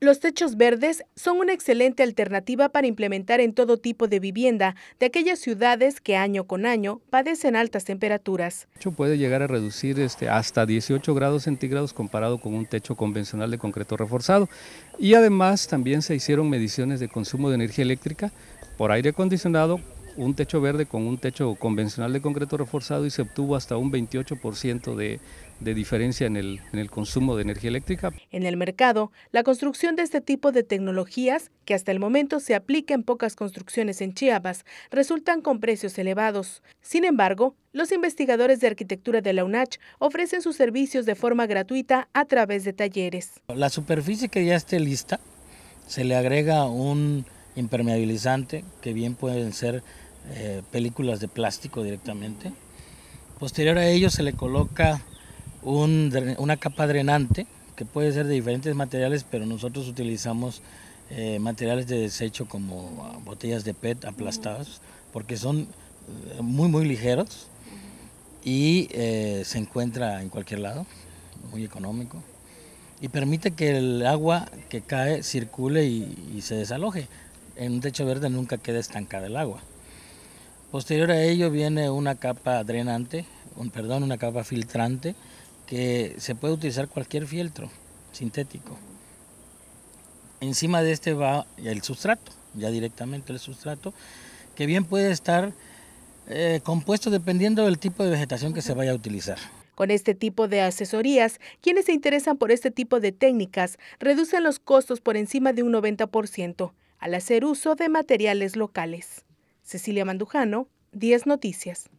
Los techos verdes son una excelente alternativa para implementar en todo tipo de vivienda de aquellas ciudades que año con año padecen altas temperaturas. El techo puede llegar a reducir este, hasta 18 grados centígrados comparado con un techo convencional de concreto reforzado. Y además también se hicieron mediciones de consumo de energía eléctrica por aire acondicionado un techo verde con un techo convencional de concreto reforzado y se obtuvo hasta un 28% de, de diferencia en el, en el consumo de energía eléctrica. En el mercado, la construcción de este tipo de tecnologías, que hasta el momento se aplica en pocas construcciones en Chiapas, resultan con precios elevados. Sin embargo, los investigadores de arquitectura de la UNACH ofrecen sus servicios de forma gratuita a través de talleres. La superficie que ya esté lista, se le agrega un impermeabilizante que bien pueden ser eh, películas de plástico directamente. Posterior a ello se le coloca una capa drenante que puede ser de diferentes materiales, pero nosotros utilizamos eh, materiales de desecho como ah, botellas de PET aplastadas, porque son eh, muy, muy ligeros y se encuentra en cualquier lado, muy económico, y permite que el agua que cae circule y, y se desaloje. En un techo verde nunca queda estancada el agua. Posterior a ello viene una capa drenante, perdón, una capa filtrante, que se puede utilizar cualquier fieltro sintético. Encima de este va el sustrato, ya directamente el sustrato, que bien puede estar eh, compuesto dependiendo del tipo de vegetación que se vaya a utilizar. Con este tipo de asesorías, quienes se interesan por este tipo de técnicas reducen los costos por encima de un 90% al hacer uso de materiales locales. Cecilia Mandujano, 10 Noticias.